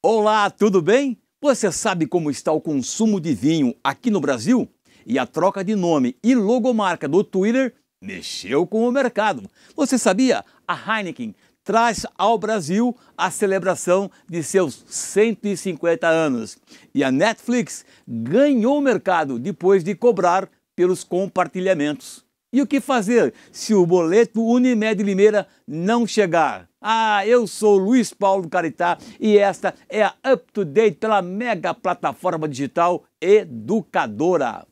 Olá, tudo bem? Você sabe como está o consumo de vinho aqui no Brasil? E a troca de nome e logomarca do Twitter mexeu com o mercado. Você sabia? A Heineken traz ao Brasil a celebração de seus 150 anos. E a Netflix ganhou o mercado depois de cobrar pelos compartilhamentos. E o que fazer se o boleto Unimed Limeira não chegar? Ah, eu sou Luiz Paulo Caritá e esta é a Up to Date pela mega plataforma digital Educadora.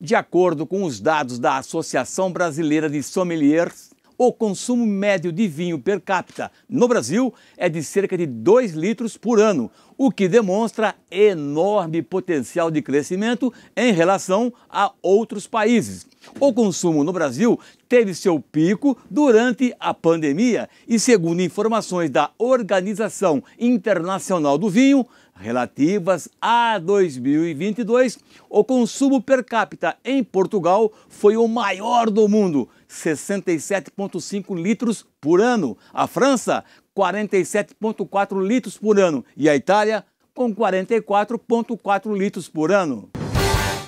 De acordo com os dados da Associação Brasileira de Sommeliers, o consumo médio de vinho per capita no Brasil é de cerca de 2 litros por ano, o que demonstra enorme potencial de crescimento em relação a outros países. O consumo no Brasil teve seu pico durante a pandemia e, segundo informações da Organização Internacional do Vinho, relativas a 2022, o consumo per capita em Portugal foi o maior do mundo, 67,5 litros por ano. A França, 47,4 litros por ano. E a Itália, com 44,4 litros por ano.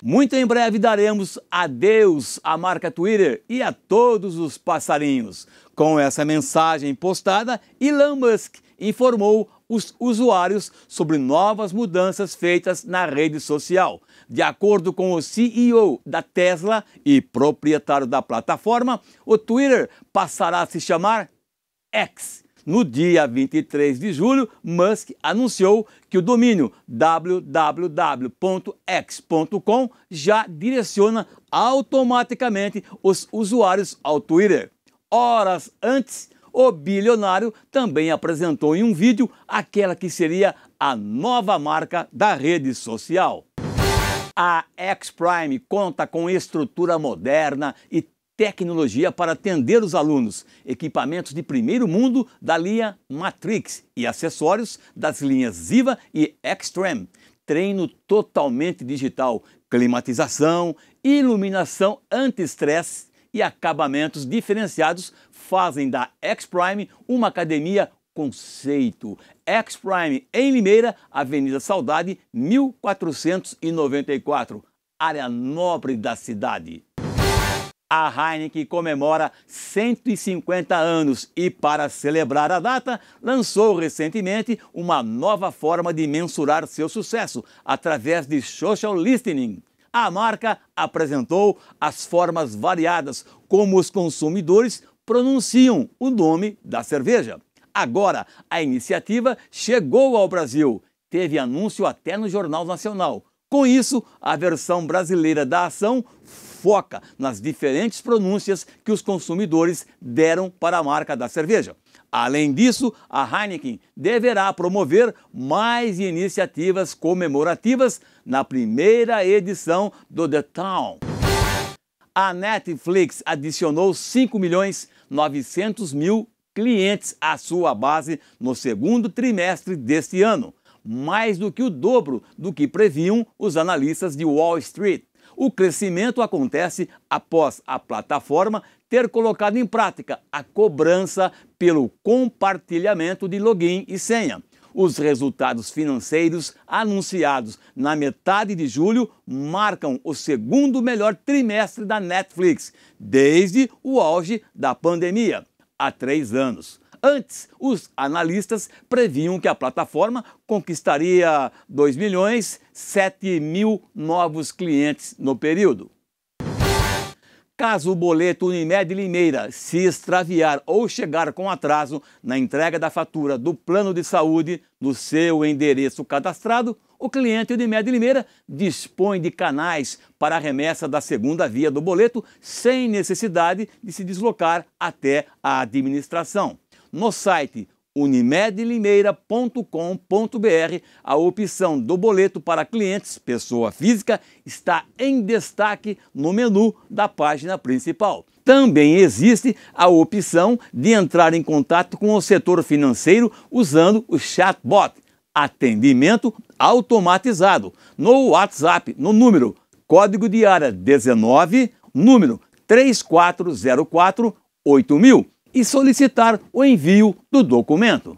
Muito em breve daremos adeus à marca Twitter e a todos os passarinhos. Com essa mensagem postada, Elon Musk informou os usuários sobre novas mudanças feitas na rede social. De acordo com o CEO da Tesla e proprietário da plataforma, o Twitter passará a se chamar X no dia 23 de julho, Musk anunciou que o domínio www.x.com já direciona automaticamente os usuários ao Twitter. Horas antes, o bilionário também apresentou em um vídeo aquela que seria a nova marca da rede social. A X Prime conta com estrutura moderna e tecnologia para atender os alunos, equipamentos de primeiro mundo da linha Matrix e acessórios das linhas Ziva e Extreme. Treino totalmente digital, climatização, iluminação anti-estresse e acabamentos diferenciados fazem da X-Prime uma academia conceito. X-Prime em Limeira, Avenida Saudade, 1494, área nobre da cidade a Heineken comemora 150 anos e, para celebrar a data, lançou recentemente uma nova forma de mensurar seu sucesso através de social listening. A marca apresentou as formas variadas como os consumidores pronunciam o nome da cerveja. Agora, a iniciativa chegou ao Brasil. Teve anúncio até no Jornal Nacional. Com isso, a versão brasileira da ação foca nas diferentes pronúncias que os consumidores deram para a marca da cerveja. Além disso, a Heineken deverá promover mais iniciativas comemorativas na primeira edição do The Town. A Netflix adicionou 5 milhões 900 mil clientes à sua base no segundo trimestre deste ano mais do que o dobro do que previam os analistas de Wall Street. O crescimento acontece após a plataforma ter colocado em prática a cobrança pelo compartilhamento de login e senha. Os resultados financeiros anunciados na metade de julho marcam o segundo melhor trimestre da Netflix desde o auge da pandemia, há três anos. Antes, os analistas previam que a plataforma conquistaria 2 milhões 7 mil novos clientes no período. Caso o boleto Unimed Limeira se extraviar ou chegar com atraso na entrega da fatura do plano de saúde no seu endereço cadastrado, o cliente Unimed Limeira dispõe de canais para a remessa da segunda via do boleto sem necessidade de se deslocar até a administração no site unimedlimeira.com.br, a opção do boleto para clientes, pessoa física, está em destaque no menu da página principal. Também existe a opção de entrar em contato com o setor financeiro usando o chatbot, atendimento automatizado, no WhatsApp, no número código de área 19, número 3404 8000 e solicitar o envio do documento.